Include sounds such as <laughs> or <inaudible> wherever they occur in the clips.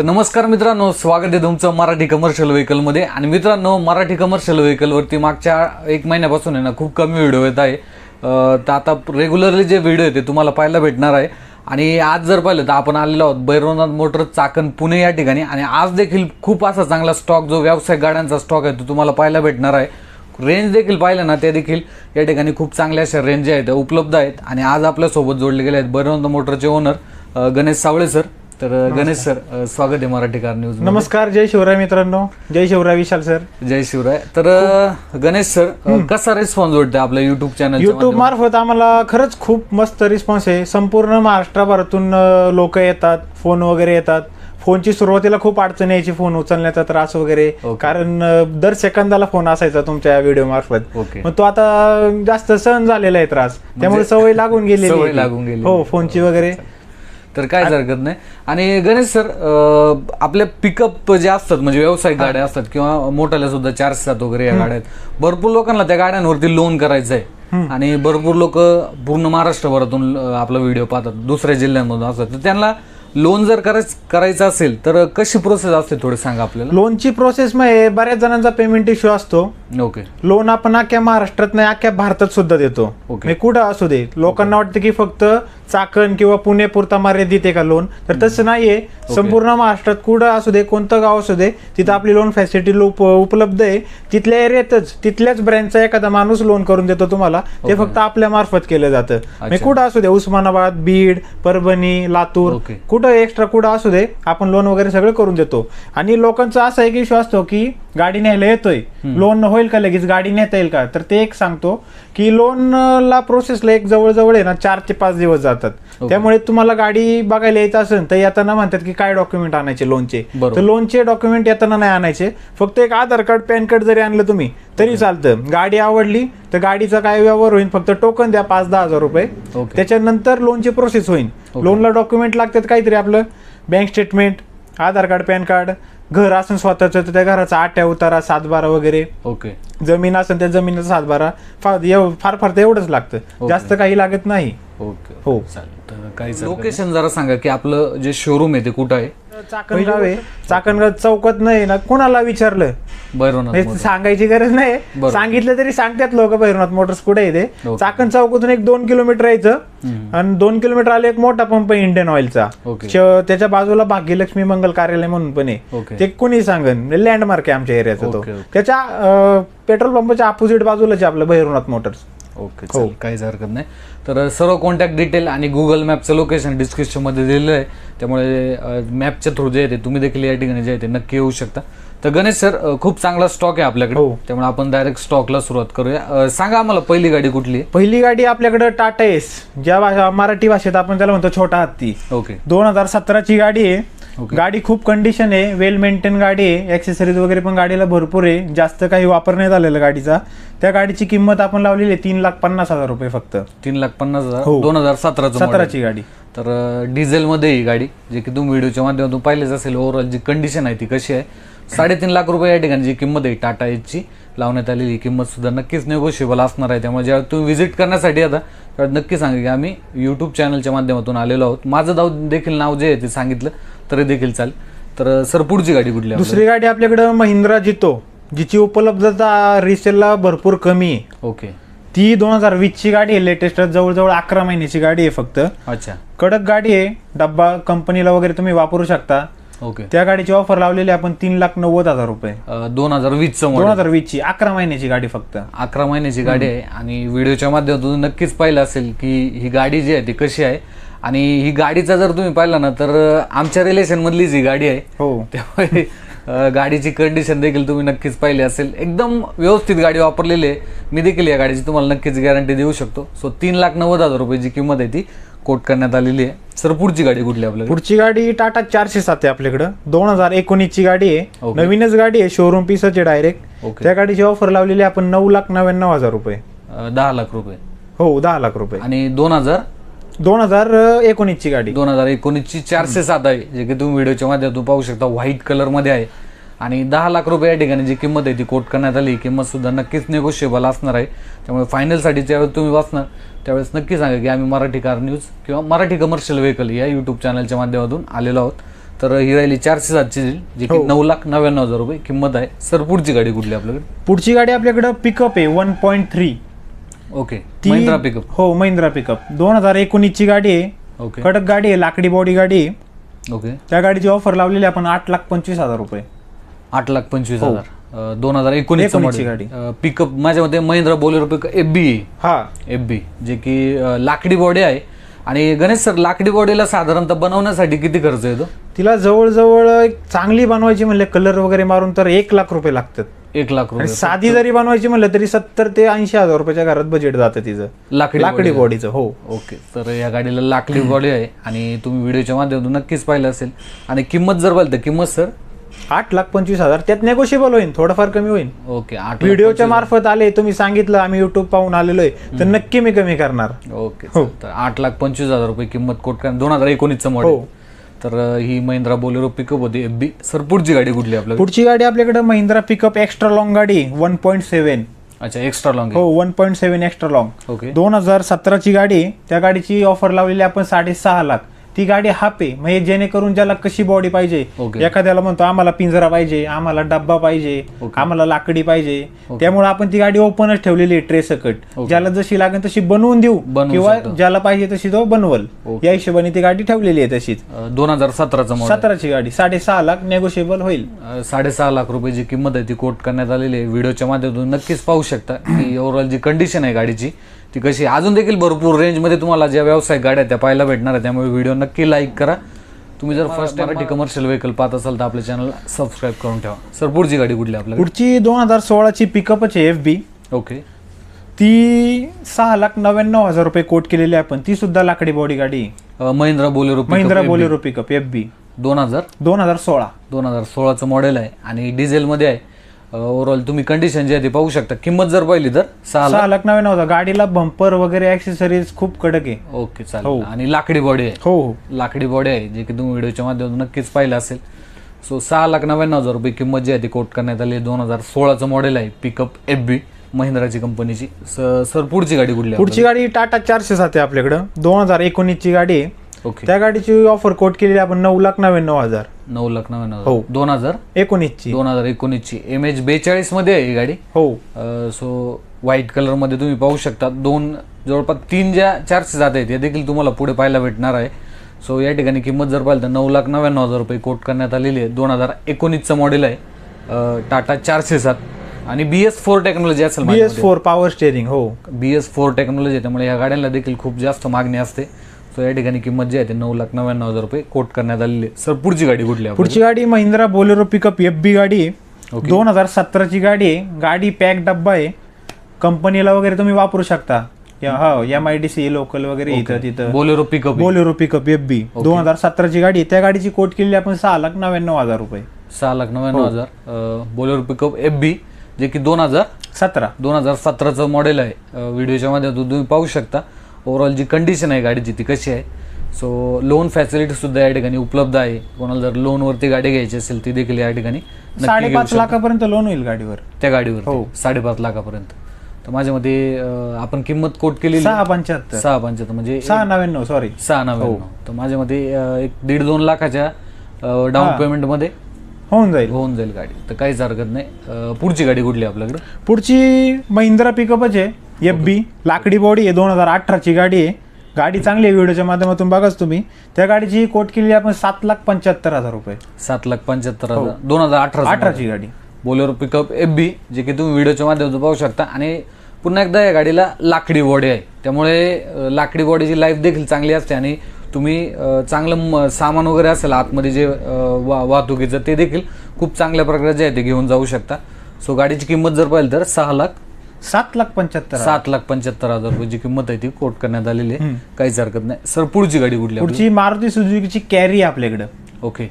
तर नमस्कार मित्रांनो स्वागत आहे तुमचं मराठी कमर्शियल व्हेकलमध्ये आणि मित्रांनो मराठी कमर्शियल व्हेकलवरती मागच्या एक महिन्यापासून आहे ना खूप कमी व्हिडिओ येत आहे तर आता रेग्युलरली जे व्हिडिओ आहे ते तुम्हाला पाहायला भेटणार आहे आणि आज जर पाहिलं तर आपण आलेलो आहोत बैरवनाथ मोटर चाकण पुणे या ठिकाणी आणि आज देखील खूप असा चांगला स्टॉक जो व्यावसायिक गाड्यांचा स्टॉक आहे तो तुम्हाला पाहायला भेटणार आहे रेंज देखील पाहिलं ना त्या देखील या ठिकाणी खूप चांगल्या अशा रेंज आहेत उपलब्ध आहेत आणि आज आपल्यासोबत जोडले गेले आहेत बैरवनाथ मोटरचे ओनर गणेश सावळे सर तर गणेश सर स्वागत आहे मराठी कार न्यूज नमस्कार जय शिवराय मित्रांनो जय शिवराय विशाल सर जय शिवराय तर गणेश सर कसा रिस्पॉन्स वाटतो आपल्या युट्यूब युट्यूब मार्फत आम्हाला खरंच खूप मस्त रिस्पॉन्स आहे संपूर्ण महाराष्ट्राभरातून लोक येतात फोन वगैरे येतात फोनची सुरुवातीला खूप अडचण यायची फोन उचलण्याचा त्रास वगैरे कारण दर सेकंदाला फोन असायचा तुमच्या व्हिडिओ मार्फत मग तो आता जास्त सहन झालेला आहे त्रास त्यामुळे म्हणजे सवय लागून गेली लागून गेली हो फोनची वगैरे तर काय हरकत नाही आणि गणेश सर आपल्या पिकअप जे असतात म्हणजे व्यावसायिक गाड्या असतात किंवा मोठ्याला सुद्धा चार सात वगैरे या गाड्या आहेत भरपूर लोकांना त्या गाड्यांवरती लोन करायचं आहे आणि भरपूर लोक पूर्ण महाराष्ट्रभरातून आपला व्हिडिओ पाहतात दुसऱ्या जिल्ह्यांमधून असतात तर त्यांना लोन जर करायचं असेल तर कशी प्रोसेस असते थोडी सांगा आपल्याला लोनची प्रोसेस म्हणजे बऱ्याच जणांचा पेमेंट इश्यू असतो ओके लोन आपण अख्ख्या महाराष्ट्रात नाही अख्ख्या भारतात सुद्धा देतो मी कुठं असू दे लोकांना वाटतं की फक्त चाकण किंवा पुणे पुरता मर्यादित आहे का लोन तर तसं नाहीये संपूर्ण महाराष्ट्रात कुठं असू दे कोणतं गाव असू दे तिथं आपली लोन फॅसिलिटी उपलब्ध आहे तिथल्या एरियातच तिथल्याच ब्रँचचा एखादा माणूस लोन करून देतो तुम्हाला ते फक्त आपल्या मार्फत केलं जातं मी कुठं असू दे उस्मानाबाद बीड परभणी लातूर कुठं एक्स्ट्रा कुठं असू दे आपण लोन वगैरे सगळं करून देतो आणि लोकांचा असा एक विश्वास असतो की गाडी न्यायला येतोय लोन होईल का लगेच गाडी नेता येईल का तर ते एक सांगतो की लोनला प्रोसेसला एक जवळजवळ आहे ना चार ते पाच दिवस जातात त्यामुळे तुम्हाला गाडी बघायला यायचं असेल तर येताना म्हणतात की काय डॉक्युमेंट आणायचे लोनचे तर लोनचे डॉक्युमेंट येताना नाही आणायचे फक्त एक आधार कार्ड पॅन कार्ड जरी आणलं तुम्ही तरी चालतं गाडी आवडली तर गाडीचा काय व्यवहार होईल फक्त टोकन द्या पाच दहा हजार रुपये त्याच्यानंतर लोनची प्रोसेस होईल लोनला डॉक्युमेंट लागतात काहीतरी आपलं bank statement Aadhaar card PAN card घर असून स्वतःच तर त्या घराचा आट्या उतारा सातबारा वगैरे ओके जमीन असेल त्या जमिनीचा सातबारा फार फार फार तर एवढंच लागतं जास्त काही लागत नाही ओके हो. चालेल तर काही लोकेशन जरा सांगा की आपलं जे शोरूम आहे ते कुठं आहे चाकणगाव म्हणजे आहे चाकणगाव चौकत नाही ना कोणाला विचारलं भैरवनाथ सांगायची गरज नाही सांगितलं तरी सांगतात लोक भैरवनाथ मोटर्स कुठे आहे ते चाकण चौकातून एक दोन किलोमीटर यायचं आणि दोन किलोमीटर आले एक मोठा पंप आहे इंडियन ऑइलचा त्याच्या बाजूला भाग्यलक्ष्मी मंगल कार्यालय म्हणून पण आहे ते कोणी सांगन लँडमार्क आहे आमच्या एरियाचा तो त्याच्या पेट्रोल पंपच्या अपोजिट बाजूलाच आपलं भैरवनाथ मोटर्स ओके हो, काहीच हरकत नाही तर सर्व कॉन्टॅक्ट डिटेल आणि गुगल मॅपचं लोकेशन डिस्क्रिप्शनमध्ये दिलेलं आहे त्यामुळे मॅपच्या थ्रू जे आहे ते तुम्ही देखील या ठिकाणी जे आहे ते नक्की येऊ शकता तर गणेश सर खूप चांगला स्टॉक आहे आपल्याकडे हो. त्यामुळे आपण डायरेक्ट स्टॉकला सुरुवात करूया सांगा आम्हाला पहिली गाडी कुठली पहिली गाडी आपल्याकडे टाटा एस ज्या भाषा मराठी भाषेत आपण त्याला म्हणतो छोटा हत्ती ओके दोन हजार सतराची गाडी आहे Okay. गाडी खूप कंडिशन आहे वेल मेंटेन गाडी आहे ॲक्सेसरीज वगैरे पण गाडीला भरपूर आहे जास्त काही वापरण्यात आलेलं गाडीचा त्या गाडीची किंमत आपण लावलेली आहे तीन लाख पन्नास हजार रुपये फक्त तीन लाख पन्नास हजार हो. दोन हजार सतराची गाडी तर डिझेल डिझेलमध्ये ही गाडी जे की तुम्ही व्हिडिओच्या माध्यमातून पाहिलेच असेल ओव्हरऑल जी कंडिशन आहे ती कशी आहे साडेतीन लाख रुपये या ठिकाणी जी किंमत आहे टाटा एचची लावण्यात आलेली किंमत सुद्धा नक्कीच नेगोशिएबल असणार आहे त्यामुळे ज्यावेळी तुम्ही व्हिजिट करण्यासाठी आता नक्की सांगा की आम्ही यूट्यूब चॅनलच्या माध्यमातून आलेलो आहोत माझं दाव देखील नाव जे आहे ते सांगितलं तरी देखील चालेल तर सर पुढची गाडी कुठली दुसरी गाडी आपल्याकडं महिंद्रा जितो जिची उपलब्धता रिसेलला भरपूर कमी आहे ओके ती दोन हजार ची गाडी आहे लेटेस्ट जवळजवळ अकरा महिन्याची गाडी आहे फक्त अच्छा कडक गाडी आहे डब्बा कंपनीला वगैरे तुम्ही वापरू शकता ओके त्या गाडीची ऑफर लावलेली आपण तीन लाख नव्वद हजार रुपये दोन हजार वीस दोन हजार वीस ची अकरा महिन्याची गाडी फक्त अकरा महिन्याची गाडी आहे आणि व्हिडिओच्या माध्यमातून नक्कीच पाहिलं असेल की ही गाडी जी आहे ती कशी आहे आणि ही गाडीचा जर तुम्ही पाहिला ना तर आमच्या रिलेशनमधली ही गाडी आहे हो <laughs> त्यामुळे गाडीची कंडिशन देखील तुम्ही नक्कीच पाहिली असेल एकदम व्यवस्थित गाडी वापरलेली आहे मी देखील या गाडीची तुम्हाला नक्कीच गॅरंटी देऊ शकतो सो तीन लाख नव्वद हजार रुपयाची किंमत आहे ती कोट करण्यात आलेली आहे सर पुढची गाडी कुठली आपल्याला पुढची गाडी टाटा चारशे सात आहे आपल्याकडं दोन हजार एकोणीसची गाडी आहे नवीनच गाडी आहे शोरूम पीसाची डायरेक्ट त्या गाडीची ऑफर लावलेली आपण नऊ लाख नव्याण्णव हजार रुपये दहा लाख रुपये हो दहा लाख रुपये आणि दोन हजार दोन हजार एकोणीसची गाडी दोन हजार एकोणीसची चारशे सात आहे जे की तुम्ही व्हिडिओच्या माध्यमातून पाहू शकता व्हाईट कलरमध्ये आहे आणि दहा लाख रुपये या ठिकाणी जी किंमत आहे ती कोट करण्यात आली किंमत सुद्धा नक्कीच निगोशिएबल असणार आहे त्यामुळे फायनलसाठी ज्यावेळेस तुम्ही वाचणार त्यावेळेस नक्की सांगा की आम्ही मराठी कार न्यूज किंवा मराठी कमर्शियल व्हेकल या युट्यूब चॅनलच्या माध्यमातून आलेलो आहोत तर ही राहिली चारशे सातची जी की हो. नऊ लाख नव्याण्णव हजार रुपये किंमत आहे सर पुढची गाडी कुठली आपल्याकडे पुढची गाडी आपल्याकडं पिकअप आहे वन पॉईंट थ्री ओके ती महिंद्रा पिकअप हो महिंद्रा पिकअप दोन हजार ची गाडी आहे ओके कडक गाडी आहे लाकडी बॉडी गाडी ओके त्या गाडीची ऑफर लावलेली आपण आठ लाख पंचवीस हजार रुपये आठ लाख पंचवीस हजार हो. दोन हजार एकोणीस गाडी. पिकअप माझ्या मते Mahindra Bolero pickup F B हा एफ बी जे की लाकडी बॉडी आहे आणि गणेश सर लाकडी बॉडीला साधारणतः बनवण्यासाठी किती खर्च येतो तिला जवळजवळ एक चांगली बनवायची म्हणजे कलर वगैरे मारून तर एक लाख रुपये लागतात एक लाख रुपये साधी जरी बनवायची म्हणलं तरी सत्तर ते ऐंशी हजार रुपयाच्या घरात बजेट जातं तिचं लाकडी बॉडीचं हो ओके तर या गाडीला लाकडी बॉडी आहे आणि तुम्ही व्हिडिओच्या माध्यमातून नक्कीच पाहिलं असेल आणि किंमत जर बोलत तर किंमत सर आठ लाख पंचवीस हजार त्यात नेगोशिएबल होईल थोडंफार कमी होईल ओके आठ व्हिडिओच्या मार्फत आले तुम्ही सांगितलं आम्ही युट्यूब पाहून आलेलो आहे तर नक्की मी कमी करणार ओके हो. आठ लाख पंचवीस हजार रुपये किंमत कोट दोन हजार एकोणीसचं मॉडेल तर ही महिंद्रा बोलेरो पिकअप होती एफ बी सर पुढची गाडी कुठली आपल्या पुढची गाडी आपल्याकडे महिंद्रा पिकअप एक्स्ट्रा लॉंग गाडी वन पॉईंट सेव्हन अच्छा एक्स्ट्रा लॉंग हो one point seven extra long okay दोन हजार सतराची गाडी त्या गाडीची ऑफर लावलेली आपण साडेसहा लाख ती गाडी हापे म्हणजे जेणेकरून ज्याला कशी बॉडी पाहिजे एखाद्याला म्हणतो आम्हाला पिंजरा पाहिजे आम्हाला डब्बा पाहिजे आम्हाला लाकडी पाहिजे त्यामुळे आपण ती गाडी ओपनच ठेवलेली आहे ट्रे सकट ज्याला जशी लागेल तशी बनवून देऊ किंवा ज्याला पाहिजे तशी तो बनवल या हिशोबाने ती गाडी ठेवलेली आहे तशीच दोन हजार सतराचा सतराची गाडी साडेसहा लाख नेगोशिएबल होईल साडेसहा लाख रुपये जी किंमत आहे ती कोट करण्यात आलेली आहे व्हिडिओच्या माध्यमातून नक्कीच पाहू शकता की ओव्हरऑल जी कंडिशन आहे गाडीची ती कशी अजून देखील भरपूर रेंजमध्ये तुम्हाला ज्या व्यावसायिक गाड्या त्या पाहायला भेटणार आहे त्यामुळे व्हिडिओ नक्की लाईक करा तुम्ही जर फर्स्ट मराठी कमर्शियल व्हेकल पाहत असाल तर आपल्या चॅनल सबस्क्राईब करून ठेवा सर पुढची गाडी कुठली आपल्या पुढची दोन हजार सोळाची पिकअपच आहे एफ बी ओके ती सहा लाख नव्याण्णव हजार रुपये कोट केलेली आहे पण ती सुद्धा लाकडी बॉडी गाडी Mahindra Bolero Mahindra Bolero pickup F B दोन हजार दोन हजार सोळा दोन हजार सोळाचं मॉडेल आहे आणि डिझेलमध्ये आहे ओव्हरऑल तुम्ही कंडिशन जी आहे ती पाहू शकता किंमत जर पाहिली तर सहा सहा लाख लाख नव्याण्णव गाडीला बंपर वगैरे ऍक्सेसरीज खूप कडक आहे ओके हो. चालेल आणि लाकडी बॉडी आहे हो हो लाकडी बॉडी आहे जे की तुम्ही व्हिडिओच्या माध्यमातून नक्कीच पाहिलं असेल सो सहा लाख नव्याण्णव हजार रुपये किंमत जी आहे ती कोट करण्यात आली दोन हजार सोळाचं मॉडेल आहे पिकअप एफ बी महिंद्राची कंपनीची सर पुढची गाडी कुठली पुढची गाडी टाटा चारशे सात आहे आपल्याकडं दोन हजार एकोणीसची गाडी आहे ओके त्या गाडीची ऑफर कोट केली आपण नऊ लाख नव्याण्णव हजार नऊ लाख नव्याण्णव हो. दोन हजार एकोणीसची दोन हजार एकोणीसची एम एच बेचाळीस मध्ये आहे ही गाडी हो सो व्हाईट कलर मध्ये तुम्ही पाहू शकता दोन जवळपास तीन ज्या चारशे जात आहेत या देखील तुम्हाला पुढे पाहायला भेटणार आहे सो या ठिकाणी किंमत जर पाहिलं तर नऊ लाख नव्याण्णव हजार रुपये कोट करण्यात आलेली आहे दोन हजार एकोणीसचं मॉडेल आहे टाटा चारशे सात आणि बी एस फोर टेक्नॉलॉजी असेल B S four power steering हो बी एस फोर टेक्नॉलॉजी त्यामुळे या गाड्यांना देखील खूप जास्त मागणी असते सो या ठिकाणी किंमत जी आहे ते नऊ लाख नव्याण्णव हजार रुपये कोट करण्यात आलेली आहे सर पुढची गाडी कुठली पुढची गाडी Mahindra Bolero pickup F B गाडी दोन हजार सतराची गाडी आहे गाडी पॅक डब्बा आहे कंपनीला वगैरे तुम्ही वापरू शकता M I D C local वगैरे इथं तिथं Bolero pickup Bolero pickup F B दोन हजार सतराची गाडी त्या गाडीची कोट केली आपण सहा लाख नव्याण्णव हजार रुपये सहा लाख नव्याण्णव हो. हजार Bolero pickup F B J की दोन हजार सतरा दोन हजार सतराचं मॉडेल आहे व्हिडिओच्या माध्यमातून तुम्ही पाहू शकता ओवरऑल जी कंडिशन आहे गाडीची ती कशी आहे सो लोन फॅसिलिटी सुद्धा या ठिकाणी उपलब्ध आहे कोणाला जर लोन वरती गाडी घ्यायची असेल ती देखील या ठिकाणी साडेपाच लाखापर्यंत लोन होईल गाडीवर त्या गाडीवर हो. साडेपाच लाखापर्यंत तर माझ्या मते आपण किंमत कोट केली सहा पंच्याहत्तर सहा पंच्याहत्तर म्हणजे सहा नव्याण्णव सॉरी सहा नव्याण्णव हो. तर माझ्या मते एक दीड दोन लाखाच्या डाऊन पेमेंट पेमेंटमध्ये होऊन जाईल होऊन जाईल गाडी तर काहीच हरकत नाही पुढची गाडी कुठली आपल्याकडे पुढची महिंद्रा पिकअपच आहे एफ बी लाकडी बॉडी आहे दोन हजार अठराची गाडी आहे गाडी चांगली आहे व्हिडिओच्या माध्यमातून बघाच तुम्ही त्या गाडीची कोट केली आपण सात लाख पंच्याहत्तर हजार रुपये सात लाख पंच्याहत्तर हजार हो. दोन हजार अठरा अठराची गाडी Bolero pickup F B J की तुम्ही व्हिडिओच्या माध्यमातून पाहू शकता आणि पुन्हा एकदा या गाडीला लाकडी बॉडी आहे त्यामुळे लाकडी बॉडीची लाईफ देखील चांगली असते आणि तुम्ही चांगलं सामान वगैरे असेल आतमध्ये जे वा वाहतुकीचं ते देखील खूप चांगल्या प्रकारे जे आहे ते घेऊन जाऊ शकता सो गाडीची किंमत जर पाहिली तर सहा लाख सात लाख पंच्याहत्तर सात लाख पंच्याहत्तर हजार रुपयाची किंमत आहे ती कोट करण्यात आलेली आहे काहीच हरकत नाही सर पुढची गाडी कुठली पुढची मारुती सुजुकीची कॅरी आहे आपल्याकडे ओके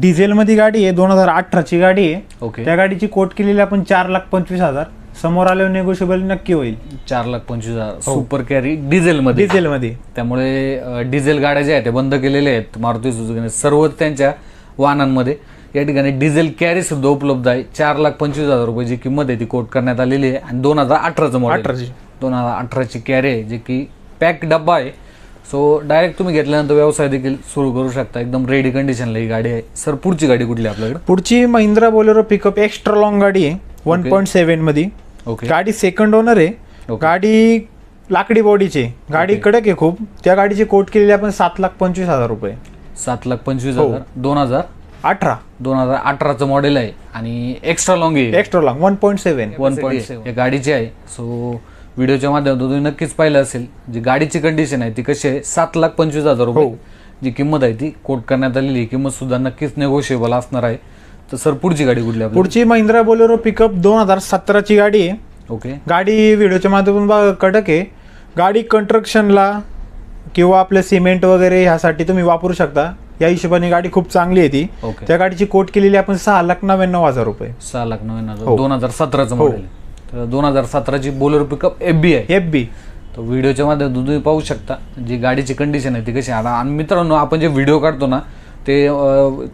डिझेल मध्ये गाडी आहे दोन हजार अठराची गाडी आहे ओके त्या गाडीची कोट केलेली आपण चार लाख पंचवीस हजार समोर आल्यावर निगोशिएबल नक्की होईल चार लाख पंचवीस हजार सुपर कॅरी डिझेल मध्ये त्यामुळे डिझेल गाड्या ज्या आहेत बंद केलेल्या आहेत मारुती सुजुकीने सर्व त्यांच्या वाहनांमध्ये या ठिकाणी डिझेल कॅरी सुद्धा उपलब्ध आहे चार लाख पंचवीस हजार रुपये जी किंमत आहे ती कोट करण्यात आलेली आहे आणि दोन हजार अठरा मॉडेल अठराची दोन हजार अठराची कॅरी आहे जे की पॅक डब्बा आहे सो डायरेक्ट तुम्ही घेतल्यानंतर व्यवसाय देखील सुरू करू शकता एकदम रेडी कंडिशनला ही गाडी आहे सर पुढची गाडी कुठली आपल्याकडे पुढची Mahindra Bolero pickup extra long गाडी आहे वन पॉईंट सेवन मध्ये ओके गाडी सेकंड ओनर आहे गाडी लाकडी बॉडीची गाडी कडक आहे खूप त्या गाडीची कोट केलेली आपण सात लाख पंचवीस हजार रुपये सात लाख पंचवीस हो. हजार दोन हजार अठरा दोन हजार अठराचं मॉडेल आहे आणि एक्स्ट्रा लॉंग आहे extra long one point seven one point seven गाडीची आहे सो व्हिडिओच्या माध्यमातून तुम्ही नक्कीच पाहिलं असेल जी गाडीची कंडिशन आहे ती कशी आहे सात लाख पंचवीस हजार रुपये हो. जी किंमत आहे ती कोट करण्यात आलेली किंमत सुद्धा नक्कीच नेगोशिएबल असणार आहे तर सर पुढची गाडी कुठली पुढची महिंद्रा बोलेरो पिकअप दोन हजार सतराची गाडी आहे ओके गाडी व्हिडिओच्या माध्यमातून बघा कडक आहे गाडी ला किंवा आपलं सिमेंट वगैरे ह्यासाठी तुम्ही वापरू शकता या हिशोबाने गाडी खूप चांगली आहे ती Okay. त्या गाडीची कोट केलेली आपण सहा लाख नव्याण्णव हजार रुपये सहा लाख नव्याण्णव हजार हो. दोन हजार सतरा मॉडेल हो. दोन हजार सतराची बोलेरो पिकअप एफ बी आहे एफ बी तर व्हिडिओच्या माध्यमातून तुम्ही पाहू शकता जी गाडीची कंडिशन आहे ती कशी आता आणि मित्रांनो आपण जे व्हिडिओ काढतो ना ते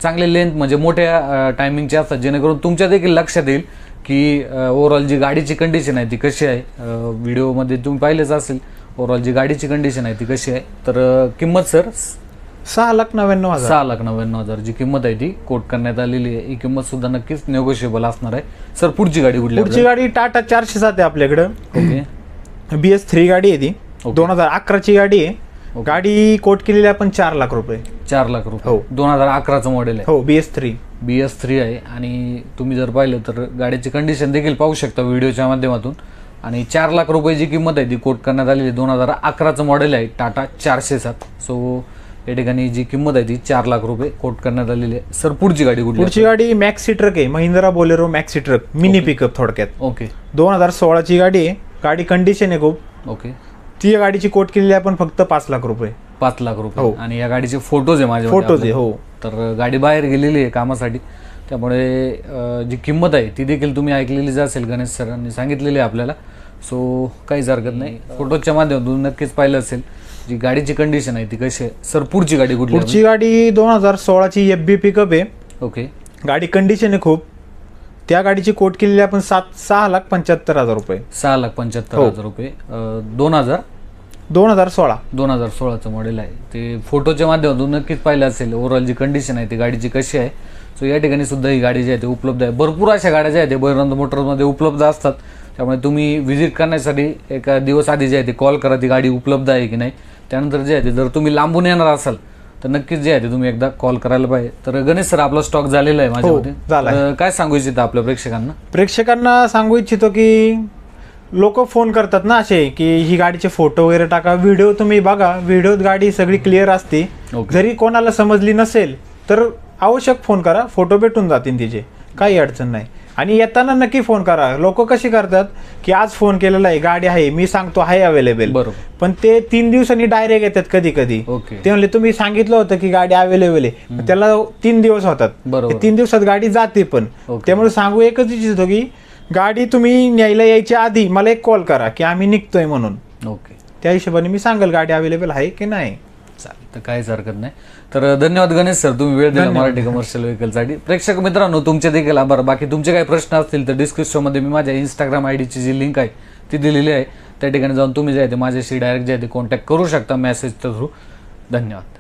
चांगले लेंथ म्हणजे मोठ्या टायमिंगचे असतात जेणेकरून तुमच्या देखील लक्षात येईल की ओव्हरऑल जी गाडीची कंडिशन आहे ती कशी आहे व्हिडिओमध्ये तुम्ही पाहिलेच असेल ओव्हरऑल जी गाडीची कंडिशन आहे ती कशी आहे तर किंमत सर सहा लाख नव्याण्णव हजार सहा लाख नव्याण्णव हजार जी किंमत आहे ती कोट करण्यात आलेली आहे ही किंमत सुद्धा नक्कीच नेगोशिएबल असणार आहे सर पुढची गाडी कुठली पुढची गाडी टाटा चारशे सात आहे आपल्याकडं ओके बी एस थ्री गाडी आहे ती दोन हजार अकराची गाडी आहे गाडी कोट केलेली आपण चार लाख रुपये चार लाख रुपये हो. दोन हजार अकराचं मॉडेल आहे हो B S three B S three आहे आणि तुम्ही जर पाहिलं तर गाडीची कंडिशन देखील पाहू शकता व्हिडिओच्या माध्यमातून आणि चार लाख रुपये जी किंमत आहे ती कोट करण्यात आलेली दोन हजार अकराचं मॉडेल आहे टाटा चारशे सात सो या ठिकाणी जी किंमत आहे ती चार लाख रुपये कोट करण्यात आलेली आहे सर पुढची गाडी कुठली पुढची गाडी मॅक्सी ट्रक आहे Mahindra Bolero maxi truck mini pickup थोडक्यात ओके दोन हजार सोळाची गाडी आहे गाडी कंडिशन आहे खूप ओके ती या गाडीची कोट केलेली आहे पण फक्त पाच लाख रुपये पाच लाख रुपये हो. आणि या गाडीचे फोटोज आहे माझे फोटोज आहे हो तर गाडी बाहेर गेलेली आहे कामासाठी त्यामुळे जी किंमत आहे ती देखील तुम्ही ऐकलेलीच असेल गणेश सरांनी सांगितलेली आहे आपल्याला सो काहीच हरकत नाही फोटोजच्या माध्यमातून नक्कीच पाहिलं असेल जी गाडीची कंडिशन आहे ती कशी आहे सर पुढची गाडी कुठली पुढची गाडी दोन हजार सोळाची एफ बी पिकअप आहे ओके गाडी कंडिशन आहे खूप त्या गाडीची कोट केलेली आपण सात सहा लाख पंच्याहत्तर हजार रुपये सहा लाख पंच्याहत्तर हो. हजार रुपये दोन हजार दोन हजार सोळा दोन हजार सोळाचं मॉडेल आहे ते फोटोच्या माध्यमातून नक्कीच पाहिलं असेल ओव्हरऑल जी कंडिशन आहे ती गाडीची कशी आहे सो या ठिकाणी सुद्धा ही गाडी जी आहे ती उपलब्ध आहे भरपूर अशा गाड्या ज्या आहेत बहिरंद मोटर्समध्ये उपलब्ध असतात त्यामुळे तुम्ही व्हिजिट करण्यासाठी एका दिवस आधी जे आहे ते कॉल करा ती गाडी उपलब्ध आहे की नाही त्यानंतर जे आहे ते जर तुम्ही लांबून येणार असाल तर नक्कीच जे आहे ते तुम्ही एकदा कॉल करायला पाहिजे तर गणेश सर आपला स्टॉक झालेला आहे माझ्या हो, काय सांगू इच्छित आपल्या प्रेक्षकांना प्रेक्षकांना सांगू इच्छितो की लोक फोन करतात ना असे की ही गाडीचे फोटो वगैरे टाका व्हिडिओ तुम्ही बघा व्हिडिओत गाडी सगळी क्लिअर असते जरी कोणाला समजली नसेल तर आवश्यक फोन करा फोटो भेटून जातील तिचे काही अडचण नाही आणि येताना नक्की फोन करा लोक कशी करतात की आज फोन केलेला आहे गाडी आहे मी सांगतो आहे अवेलेबल बरोबर पण ते तीन दिवसांनी डायरेक्ट येतात कधी कधी ते म्हणले तुम्ही सांगितलं होतं की गाडी अवेलेबल आहे त्याला तीन दिवस होतात तीन दिवसात गाडी जाते पण त्यामुळे सांगू एकच इच्छितो की गाडी तुम्ही न्यायला यायच्या आधी मला एक कॉल करा की आम्ही निघतोय म्हणून ओके त्या हिशोबाने मी सांगेल गाडी अवेलेबल आहे की नाही चालेल तर काहीच हरकत नाही तर धन्यवाद गणेश सर तुम्ही वेळ दिला मराठी कमर्शियल व्हेकलसाठी प्रेक्षक मित्रांनो तुमचे देखील आभार बाकी तुमचे काही प्रश्न असतील तर मध्ये मी माझ्या इंस्टाग्राम आयडीची जी लिंक आहे ती दिलेली आहे त्या ठिकाणी जाऊन तुम्ही जे आहे ते माझ्याशी डायरेक्ट जे आहे ते कॉन्टॅक्ट करू शकता मेसेजच्या थ्रू धन्यवाद